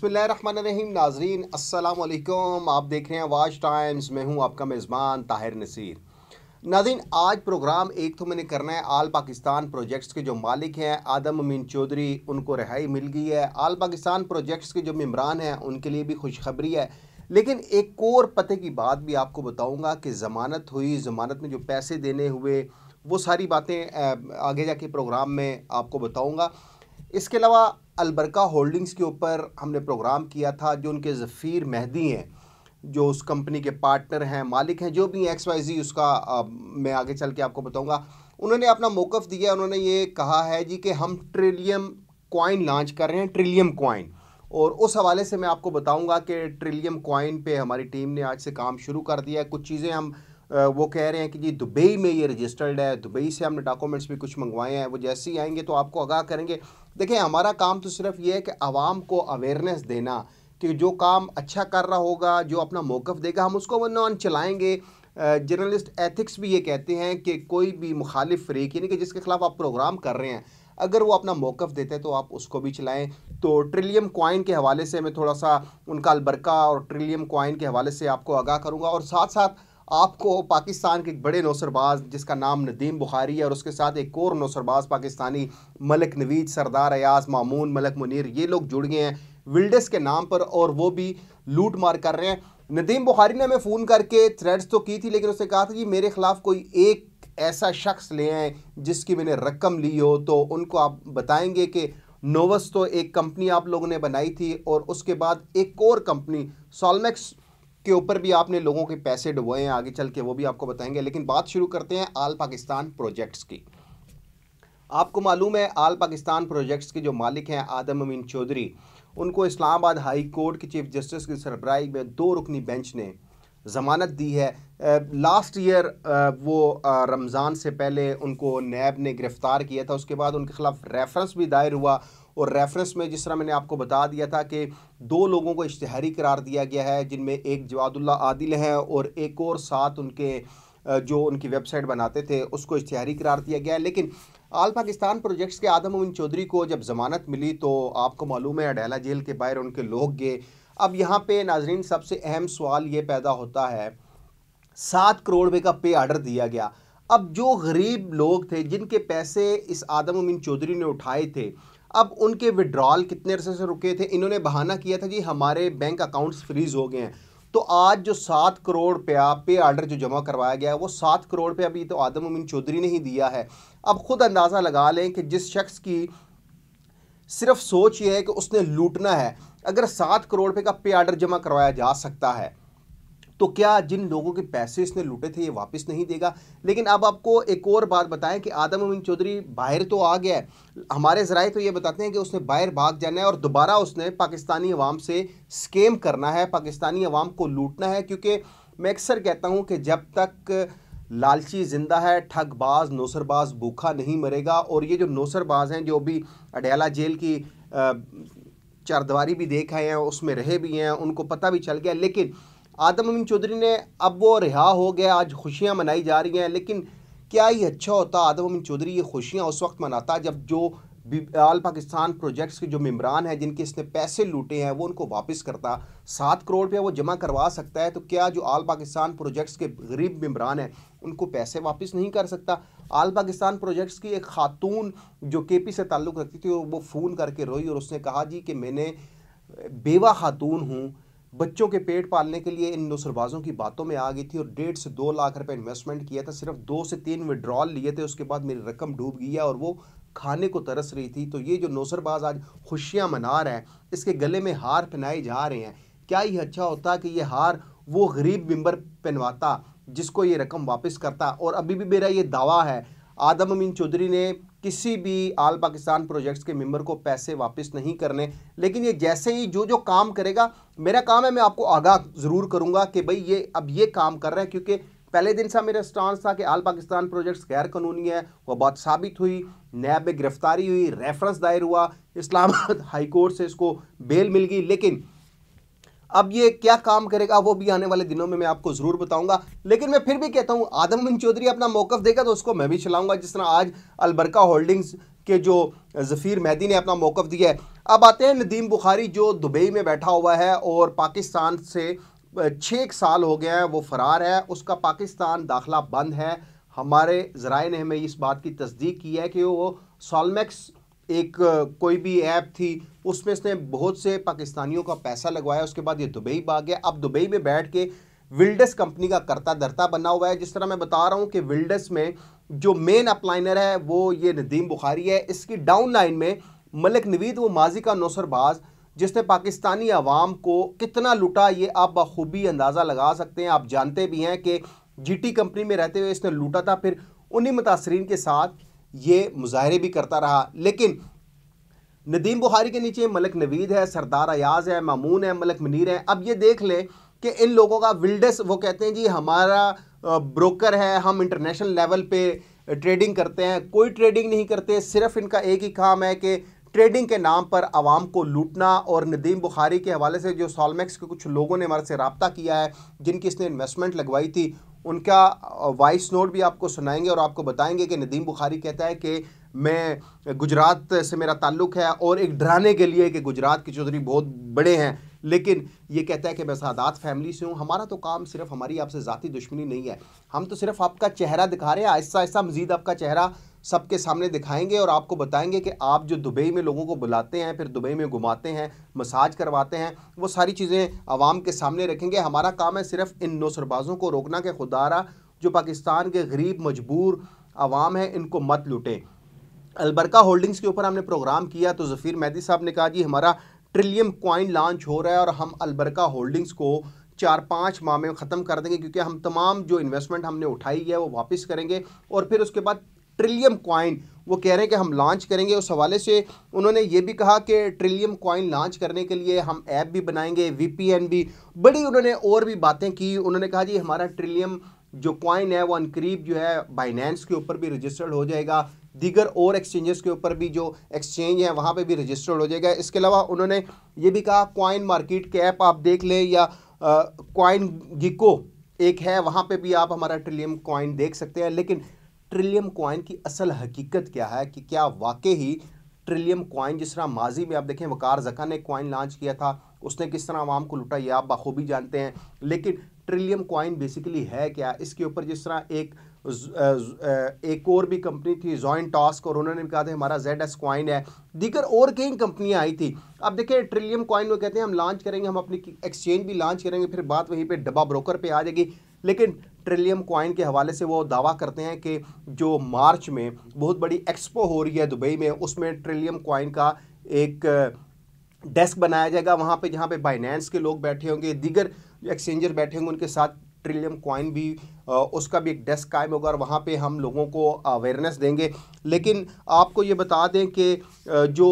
बिसमीम नाजरीन असल आप देख रहे हैं वाच टाइम्स मैं हूं आपका मेज़बान ताहिर नसीर नाजीन आज प्रोग्राम एक तो मैंने करना है आल पाकिस्तान प्रोजेक्ट्स के जो मालिक हैं आदम अमीन चौधरी उनको रिहाई मिल गई है आल पाकिस्तान प्रोजेक्ट्स के जो मम्बरान हैं उनके लिए भी खुशखबरी है लेकिन एक और पते की बात भी आपको बताऊँगा कि ज़मानत हुई ज़मानत में जो पैसे देने हुए वो सारी बातें आगे जाके प्रोग्राम में आपको बताऊँगा इसके अलावा अलबरका होल्डिंग्स के ऊपर हमने प्रोग्राम किया था जो उनके ज़फ़ीर मेहदी हैं जो उस कंपनी के पार्टनर हैं मालिक हैं जो भी एक्स वाई जी उसका आ, मैं आगे चल के आपको बताऊंगा उन्होंने अपना मौक़ दिया उन्होंने ये कहा है जी कि हम ट्रिलियम कॉइन लॉन्च कर रहे हैं ट्रिलियम कॉइन और उस हवाले से मैं आपको बताऊंगा कि ट्रिलियम कॉइन पे हमारी टीम ने आज से काम शुरू कर दिया है कुछ चीज़ें हम वो कह रहे हैं कि जी दुबई में ये रजिस्टर्ड है दुबई से हमने डॉक्यूमेंट्स भी कुछ मंगवाए हैं वो जैसे ही आएंगे तो आपको आगाह करेंगे देखिए हमारा काम तो सिर्फ ये है कि आवाम को अवेयरनेस देना कि जो काम अच्छा कर रहा होगा जो अपना मौक़ देगा हम उसको वन चलाएँगे जर्नलिस्ट एथिक्स भी ये कहते हैं कि कोई भी मुखालिफ फरीक यानी कि जिसके ख़िलाफ़ आप प्रोग्राम कर रहे हैं अगर वो अपना मौक़ देते हैं तो आप उसको भी चलाएं तो ट्रिलियम कॉइन के हवाले से मैं थोड़ा सा उनका अलबरका और ट्रिलियम कॉइन के हवाले से आपको आगाह करूँगा और साथ साथ आपको पाकिस्तान के एक बड़े नौसरबाज जिसका नाम नदीम बुखारी है और उसके साथ एक और नौसरबाज पाकिस्तानी मलिक नवीद सरदार अयाज मामून मलिक मुनीर ये लोग जुड़ गए हैं विल्डस के नाम पर और वो भी लूट मार कर रहे हैं नदीम बुखारी ने हमें फ़ोन करके थ्रेड्स तो की थी लेकिन उसने कहा था कि मेरे ख़िलाफ़ कोई एक ऐसा शख्स ले आए जिसकी मैंने रकम ली हो तो उनको आप बताएंगे कि नोवस तो एक कंपनी आप लोगों ने बनाई थी और उसके बाद एक और कंपनी सॉलमैक्स के ऊपर भी आपने लोगों के पैसे डुबोए हैं आगे चल के वो भी आपको बताएंगे लेकिन बात शुरू करते हैं आल पाकिस्तान प्रोजेक्ट्स की आपको मालूम है आल पाकिस्तान प्रोजेक्ट्स के जो मालिक हैं आदम अमीन चौधरी उनको इस्लामाबाद हाई कोर्ट के चीफ जस्टिस की सरबराही में दो रुकनी बेंच ने ज़मानत दी है लास्ट ईयर वो रमज़ान से पहले उनको नैब ने गिरफ़्तार किया था उसके बाद उनके ख़िलाफ़ रेफरेंस भी दायर हुआ और रेफरेंस में जिस तरह मैंने आपको बता दिया था कि दो लोगों को इश्तहारी करार दिया गया है जिनमें एक जवादुल्ला आदिल हैं और एक और साथ उनके जो उनकी वेबसाइट बनाते थे उसको इश्तहारी करार दिया गया है लेकिन आल पाकिस्तान प्रोजेक्ट्स के आदम उमिन चौधरी को जब ज़मानत मिली तो आपको मालूम है अडहला जेल के बाहर उनके लोग गए अब यहाँ पे नाजरीन सबसे अहम सवाल ये पैदा होता है सात करोड़ रुपये का पे आर्डर दिया गया अब जो गरीब लोग थे जिनके पैसे इस आदम उमिन चौधरी ने उठाए थे अब उनके विड्रॉल कितने अरसे से रुके थे इन्होंने बहाना किया था जी हमारे बैंक अकाउंट्स फ्रीज हो गए हैं तो आज जो सात करोड़ रुपया पे आर्डर जो जमा करवाया गया है वो सात करोड़ रुपया अभी तो आदम अमीन चौधरी ने ही दिया है अब खुद अंदाज़ा लगा लें कि जिस शख्स की सिर्फ सोच ये है कि उसने लूटना है अगर सात करोड़ रुपये का पे आर्डर जमा करवाया जा सकता है तो क्या जिन लोगों के पैसे इसने लूटे थे ये वापस नहीं देगा लेकिन अब आपको एक और बात बताएं कि आदम अमीन चौधरी बाहर तो आ गया है हमारे जराए तो ये बताते हैं कि उसने बाहर भाग जाना है और दोबारा उसने पाकिस्तानी अवाम से स्केम करना है पाकिस्तानी अवाम को लूटना है क्योंकि मैं अक्सर कहता हूँ कि जब तक लालची ज़िंदा है ठगबाज नौसरबाज भूखा नहीं मरेगा और ये जो नौसरबाज हैं जो अभी अडयाला जेल की चारदवारी भी देख आए हैं उसमें रहे भी हैं उनको पता भी चल गया लेकिन आदम अमीन चौधरी ने अब वो रिहा हो गया आज खुशियाँ मनाई जा रही हैं लेकिन क्या ही अच्छा होता आदम अमीन चौधरी ये खुशियाँ उस वक्त मनाता जब जो आल पाकिस्तान प्रोजेक्ट्स के जो मम्बरान हैं जिनके इसने पैसे लूटे हैं वो उनको वापस करता सात करोड़ रुपया वो जमा करवा सकता है तो क्या जो आल पाकिस्तान प्रोजेक्ट्स के गरीब मम्बरान हैं उनको पैसे वापस नहीं कर सकता आल पाकिस्तान प्रोजेक्ट्स की एक खातून जो के पी से ताल्लुक़ रखती थी वो फ़ोन करके रोई और उसने कहा जी कि मैंने बेवा खातून हूँ बच्चों के पेट पालने के लिए इन नौसरबाजों की बातों में आ गई थी और डेढ़ से दो लाख रुपए इन्वेस्टमेंट किया था सिर्फ दो से तीन विड्रॉल लिए थे उसके बाद मेरी रकम डूब गई है और वो खाने को तरस रही थी तो ये जो नौसरबाज आज खुशियाँ मना रहे हैं इसके गले में हार पहनाए जा रहे हैं क्या ये अच्छा होता कि ये हार वो गरीब मेम्बर पहनवाता जिसको ये रकम वापस करता और अभी भी मेरा ये दावा है आदम अमीन चौधरी ने किसी भी आल पाकिस्तान प्रोजेक्ट्स के मेंबर को पैसे वापस नहीं करने लेकिन ये जैसे ही जो जो काम करेगा मेरा काम है मैं आपको आगाह ज़रूर करूँगा कि भाई ये अब ये काम कर रहा है क्योंकि पहले दिन सा मेरा स्टांस था कि आल पाकिस्तान प्रोजेक्ट्स गैर कानूनी है वह बात साबित हुई नैब में गिरफ्तारी हुई रेफरेंस दायर हुआ इस्लामाबाद हाईकोर्ट से इसको बेल मिल गई लेकिन अब ये क्या काम करेगा वो भी आने वाले दिनों में मैं आपको ज़रूर बताऊंगा लेकिन मैं फिर भी कहता हूँ आदम बिन चौधरी अपना मौकफ देगा तो उसको मैं भी चलाऊंगा जिस तरह आज अलबरका होल्डिंग्स के जो जफ़ीर मेहदी ने अपना मौकफ दिया है अब आते हैं नदीम बुखारी जो दुबई में बैठा हुआ है और पाकिस्तान से छः साल हो गया है वो फ़रार है उसका पाकिस्तान दाखिला बंद है हमारे ज़राए ने हमें इस बात की तस्दीक की है कि वो सॉलमैक्स एक कोई भी ऐप थी उसमें इसने बहुत से पाकिस्तानियों का पैसा लगवाया उसके बाद ये दुबई भाग गया अब दुबई में बैठ के विल्डस कंपनी का करता धरता बना हुआ है जिस तरह मैं बता रहा हूँ कि विल्डस में जो मेन अपलाइनर है वो ये नदीम बुखारी है इसकी डाउन लाइन में मलिक नवीद वो माजी का नौसरबाज जिसने पाकिस्तानी आवाम को कितना लूटा ये आप बखूबी अंदाज़ा लगा सकते हैं आप जानते भी हैं कि जीटी कंपनी में रहते हुए इसने लूटा था फिर उन्हीं मुतासरीन के साथ ये मुजाहरे भी करता रहा लेकिन नदीम बुखारी के नीचे मलिक नवीद है सरदार अयाज है मामून है मलिक मनीर है अब ये देख लें कि इन लोगों का विल्डस वो कहते हैं जी हमारा ब्रोकर है हम इंटरनेशनल लेवल पे ट्रेडिंग करते हैं कोई ट्रेडिंग नहीं करते सिर्फ इनका एक ही काम है कि ट्रेडिंग के नाम पर आवाम को लूटना और नदीम बुखारी के हवाले से जो सॉलमैक्स के कुछ लोगों ने हमारे से रबता किया है जिनकी इसने इन्वेस्टमेंट लगवाई थी उनका वॉइस नोट भी आपको सुनाएंगे और आपको बताएंगे कि नदीम बुखारी कहता है कि मैं गुजरात से मेरा ताल्लुक़ है और एक डराने के लिए कि गुजरात के चौधरी बहुत बड़े हैं लेकिन ये कहता है कि मैं सादात फैमिली से हूँ हमारा तो काम सिर्फ हमारी आपसे ज़ाती दुश्मनी नहीं है हम तो सिर्फ आपका चेहरा दिखा रहे हैं आहिस्ता आहिस्ता मज़ीद आपका चेहरा सबके सामने दिखाएंगे और आपको बताएंगे कि आप जो दुबई में लोगों को बुलाते हैं फिर दुबई में घुमाते हैं मसाज करवाते हैं वो सारी चीज़ें आवाम के सामने रखेंगे हमारा काम है सिर्फ इन नौसरबाजों को रोकना कि खुदारा जो पाकिस्तान के गरीब मजबूर आवाम है इनको मत लुटें अलबरका होल्डिंग्स के ऊपर हमने प्रोग्राम किया तो जफ़ीर मैदी साहब ने कहा जी हमारा ट्रिलियम कोइन लॉन्च हो रहा है और हम अलबरका होल्डिंग्स को चार पाँच माह में ख़त्म कर देंगे क्योंकि हम तमाम जो इन्वेस्टमेंट हमने उठाई है वो वापस करेंगे और फिर उसके बाद ट्रिलियम कॉइन वो कह रहे हैं कि हम लॉन्च करेंगे उस हवाले से उन्होंने ये भी कहा कि ट्रिलियम कॉइन लॉन्च करने के लिए हम ऐप भी बनाएंगे वीपीएन भी बड़ी उन्होंने और भी बातें की उन्होंने कहा जी हमारा ट्रिलियम जो कॉइन है वो अनकरीब जो है बाइनेंस के ऊपर भी रजिस्टर्ड हो जाएगा दीगर और एक्सचेंजेस के ऊपर भी जो एक्सचेंज है वहाँ पर भी रजिस्टर्ड हो जाएगा इसके अलावा उन्होंने ये भी कहा कॉइन मार्केट के ऐप आप देख लें या कॉइन गिको एक है वहाँ पे भी आप हमारा ट्रिलियम कॉइन देख सकते हैं लेकिन ट्रिलियम कॉइन की असल हकीकत क्या है कि क्या वाकई ही ट्रिलियम कॉइन जिस तरह माजी में आप देखें वकार जका ने कॉइन लॉन्च किया था उसने किस तरह आवाम को लुटा यह आप बखूबी जानते हैं लेकिन ट्रिलियम कॉइन बेसिकली है क्या इसके ऊपर जिस तरह एक एक और भी कंपनी थी जॉइन टॉस्क और उन्होंने भी कहा था हमारा जेड एस क्वाइन है दीगर और कई कंपनियां आई थी अब देखिए ट्रिलियम कॉइन वो कहते हैं हम लॉन्च करेंगे हम अपनी एक्सचेंज भी लॉन्च करेंगे फिर बात वहीं पे डब्बा ब्रोकर पे आ जाएगी लेकिन ट्रिलियम क्वाइन के हवाले से वो दावा करते हैं कि जो मार्च में बहुत बड़ी एक्सपो हो रही है दुबई में उसमें ट्रिलियम क्वाइन का एक डेस्क बनाया जाएगा वहाँ पे जहाँ पे बाइनेंस के लोग बैठे होंगे दीगर एक्सचेंजर बैठे होंगे उनके साथ ट्रिलियम क्वाइन भी उसका भी एक डेस्क कायम होगा और वहाँ पे हम लोगों को अवेयरनेस देंगे लेकिन आपको ये बता दें कि जो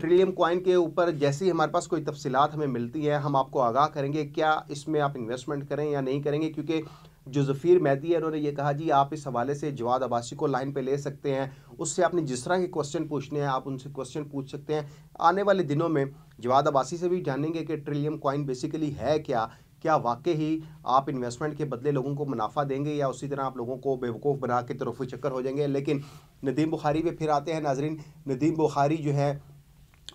ट्रिलियम क्वाइन के ऊपर जैसे ही हमारे पास कोई तफसीत हमें मिलती है हम आपको आगाह करेंगे क्या इसमें आप इन्वेस्टमेंट करें या नहीं करेंगे क्योंकि जो जफीर मैदी है उन्होंने ये कहा जी आप इस हवाले से जवाद अबासी को लाइन पे ले सकते हैं उससे आपने जिस तरह के क्वेश्चन पूछने हैं आप उनसे क्वेश्चन पूछ सकते हैं आने वाले दिनों में जवाद अबासी से भी जानेंगे कि ट्रिलियम कॉइन बेसिकली है क्या क्या वाकई ही आप इन्वेस्टमेंट के बदले लोगों को मुनाफा देंगे या उसी तरह आप लोगों को बेवकूफ़ बना के तरफ चक्कर हो जाएंगे लेकिन नदीम बुखारी पे फिर आते हैं नाजरीन नदीम बुखारी जो है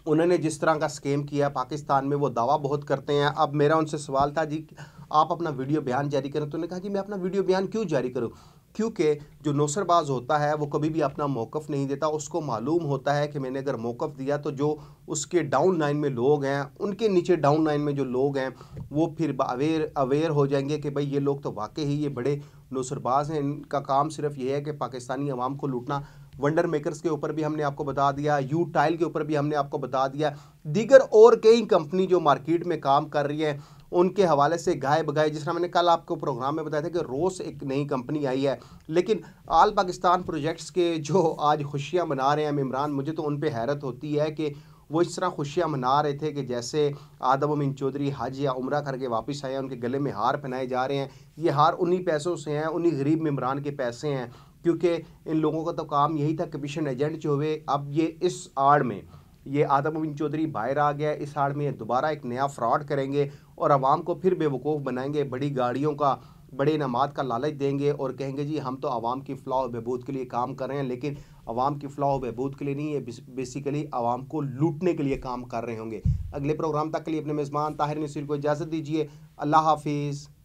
उन्होंने जिस तरह का स्कैम किया पाकिस्तान में वो दावा बहुत करते हैं अब मेरा उनसे सवाल था जी आप अपना वीडियो बयान जारी करें तो उन्होंने कहा कि मैं अपना वीडियो बयान क्यों जारी करूँ क्योंकि जो नौसरबाज होता है वो कभी भी अपना मौक़ नहीं देता उसको मालूम होता है कि मैंने अगर मौक़ दिया तो जो उसके डाउन लाइन में लोग हैं उनके नीचे डाउन लाइन में जो लोग हैं वो फिर अवेयर अवेयर हो जाएंगे कि भाई ये लोग तो वाकई ही ये बड़े नौसरबाज हैं इनका काम सिर्फ ये है कि पाकिस्तानी आवाम को लूटना वंडर मेकर्स के ऊपर भी हमने आपको बता दिया यू टाइल के ऊपर भी हमने आपको बता दिया दीगर और कई कंपनी जो मार्केट में काम कर रही है उनके हवाले से गाय बगाए जिस तरह मैंने कल आपको प्रोग्राम में बताया था कि रोस एक नई कंपनी आई है लेकिन आल पाकिस्तान प्रोजेक्ट्स के जो आज खुशियाँ मना रहे हैं इमरान मुझे तो उन पर हैरत होती है कि वो इस तरह खुशियाँ मना रहे थे कि जैसे आदम अमीन चौधरी हज या उम्र करके वापस आए हैं उनके गले में हार पहनाए जा रहे हैं ये हार उन्हीं पैसों से हैं उन्हीं गरीब ममरान के पैसे हैं क्योंकि इन लोगों का तो काम यही था कमीशन एजेंट जो हुए अब ये इस आड़ में ये आदम अबीन चौधरी बाहर आ गया इस हाड़ में दोबारा एक नया फ्रॉड करेंगे और आवाम को फिर बेवकूफ़ बनाएंगे बड़ी गाड़ियों का बड़े इनामात का लालच देंगे और कहेंगे जी हम तो आवाम की फलाह बहबूद के लिए काम कर रहे हैं लेकिन आवाम की फलाह बहबूद के लिए नहीं है बेसिकली आवाम को लूटने के लिए काम कर रहे होंगे अगले प्रोग्राम तक के लिए अपने मेज़बान ताहिर नसीर को इजाज़त दीजिए अल्लाह हाफिज़